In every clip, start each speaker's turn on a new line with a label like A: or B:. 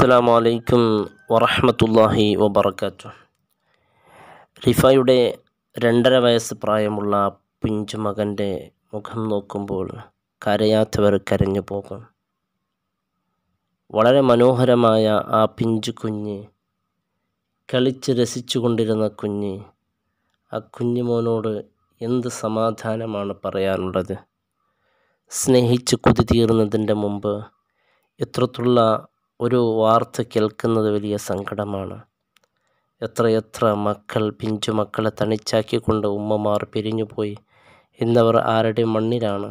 A: അസ്സലാമു അലൈക്കും വറഹമത്തല്ലാഹി വബർക്കാറ്റു റിഫയുടെ രണ്ടര വയസ്സ് പ്രായമുള്ള പുഞ്ചുമകൻ്റെ മുഖം നോക്കുമ്പോൾ കരയാത്തവർ കരഞ്ഞു പോകും വളരെ മനോഹരമായ ആ പിഞ്ചു കുഞ്ഞ് കളിച്ച് രസിച്ചുകൊണ്ടിരുന്ന കുഞ്ഞ് ആ കുഞ്ഞുമോനോട് എന്ത് സമാധാനമാണ് പറയാനുള്ളത് സ്നേഹിച്ച് കുതിതീർന്നതിൻ്റെ മുമ്പ് എത്രത്തുള്ള ഒരു വാർത്ത കേൾക്കുന്നത് വലിയ സങ്കടമാണ് എത്രയെത്ര മക്കൾ പിഞ്ചു മക്കളെ തണിച്ചാക്കിക്കൊണ്ട് ഉമ്മമാർ പിരിഞ്ഞുപോയി എന്നവർ ആരുടെ മണ്ണിലാണ്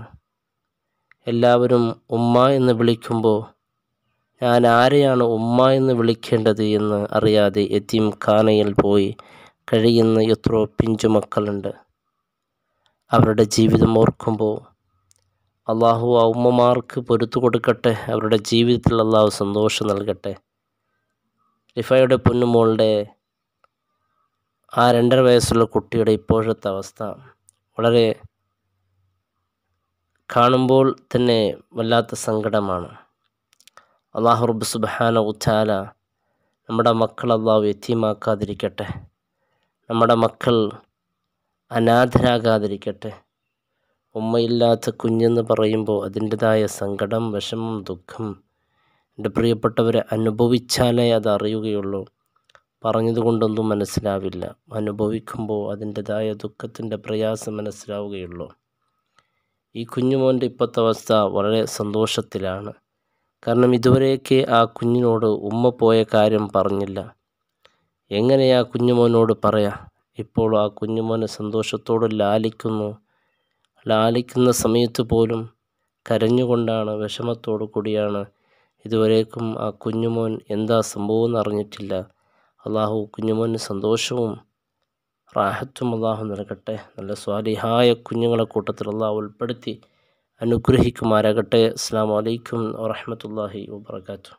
A: എല്ലാവരും ഉമ്മ എന്ന് വിളിക്കുമ്പോൾ ഞാൻ ആരെയാണ് ഉമ്മ എന്ന് വിളിക്കേണ്ടത് എന്ന് അറിയാതെ എത്തിയും കാനയിൽ പോയി കഴിയുന്ന എത്രയോ പിഞ്ചു മക്കളുണ്ട് അവരുടെ ജീവിതം ഓർക്കുമ്പോൾ അള്ളാഹു ആ ഉമ്മമാർക്ക് പൊരുത്തു കൊടുക്കട്ടെ അവരുടെ ജീവിതത്തിൽ അള്ളാഹു സന്തോഷം നൽകട്ടെ റിഫയുടെ പൊന്നുമോളുടെ ആ രണ്ടര വയസ്സുള്ള കുട്ടിയുടെ ഇപ്പോഴത്തെ അവസ്ഥ വളരെ കാണുമ്പോൾ തന്നെ വല്ലാത്ത സങ്കടമാണ് അള്ളാഹു റബ്ബ് സുബാന ഉച്ചാല നമ്മുടെ മക്കൾ അള്ളാഹു എത്തിയമാക്കാതിരിക്കട്ടെ നമ്മുടെ മക്കൾ അനാഥരാകാതിരിക്കട്ടെ ഉമ്മയില്ലാത്ത കുഞ്ഞെന്ന് പറയുമ്പോൾ അതിൻ്റെതായ സങ്കടം വിഷമം ദുഃഖം എൻ്റെ പ്രിയപ്പെട്ടവരെ അനുഭവിച്ചാലേ അത് അറിയുകയുള്ളൂ പറഞ്ഞതുകൊണ്ടൊന്നും മനസ്സിലാവില്ല അനുഭവിക്കുമ്പോൾ അതിൻ്റെതായ ദുഃഖത്തിൻ്റെ പ്രയാസം മനസ്സിലാവുകയുള്ളൂ ഈ കുഞ്ഞുമോൻ്റെ ഇപ്പോഴത്തെ അവസ്ഥ വളരെ സന്തോഷത്തിലാണ് കാരണം ഇതുവരെയൊക്കെ ആ കുഞ്ഞിനോട് ഉമ്മ പോയ കാര്യം പറഞ്ഞില്ല എങ്ങനെയാ കുഞ്ഞുമോനോട് പറയാം ഇപ്പോൾ ആ കുഞ്ഞുമോനെ സന്തോഷത്തോട് ലാലിക്കുന്നു ലാലിക്കുന്ന സമയത്ത് പോലും കരഞ്ഞുകൊണ്ടാണ് വിഷമത്തോടു കൂടിയാണ് ഇതുവരേക്കും ആ കുഞ്ഞുമോൻ എന്താ സംഭവം എന്നറിഞ്ഞിട്ടില്ല അള്ളാഹു കുഞ്ഞുമോന് സന്തോഷവും റാഹത്തും അള്ളാഹു നൽകട്ടെ നല്ല സ്വാലിഹായ കുഞ്ഞുങ്ങളെ കൂട്ടത്തിൽ അള്ളാഹു ഉൾപ്പെടുത്തി അനുഗ്രഹിക്കുമാരാകട്ടെ അസ്സാം വലൈക്കും വറഹമത്തല്ലാഹി വാത്തു